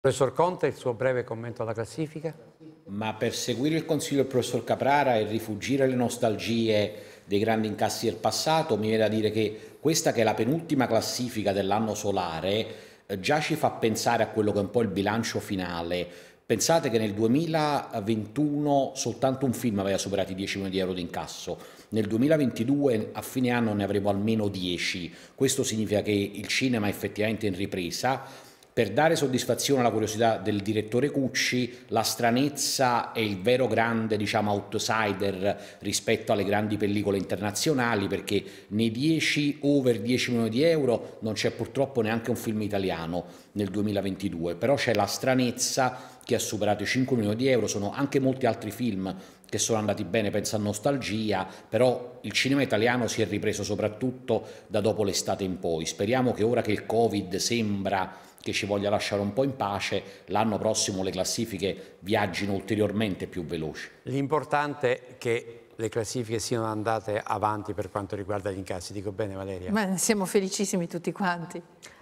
Professor Conte, il suo breve commento alla classifica? Ma per seguire il consiglio del professor Caprara e rifugire le nostalgie dei grandi incassi del passato, mi viene da dire che questa che è la penultima classifica dell'anno solare eh, già ci fa pensare a quello che è un po' il bilancio finale. Pensate che nel 2021 soltanto un film aveva superato i 10 milioni di euro di incasso, nel 2022 a fine anno ne avremo almeno 10, questo significa che il cinema è effettivamente in ripresa per dare soddisfazione alla curiosità del direttore Cucci, la stranezza è il vero grande diciamo, outsider rispetto alle grandi pellicole internazionali, perché nei 10 over 10 milioni di euro non c'è purtroppo neanche un film italiano nel 2022, però c'è la stranezza che ha superato i 5 milioni di euro, sono anche molti altri film che sono andati bene, penso a Nostalgia, però il cinema italiano si è ripreso soprattutto da dopo l'estate in poi. Speriamo che ora che il Covid sembra che ci voglia lasciare un po' in pace, l'anno prossimo le classifiche viaggino ulteriormente più veloci. L'importante è che le classifiche siano andate avanti per quanto riguarda gli incassi. Dico bene Valeria? Ma siamo felicissimi tutti quanti.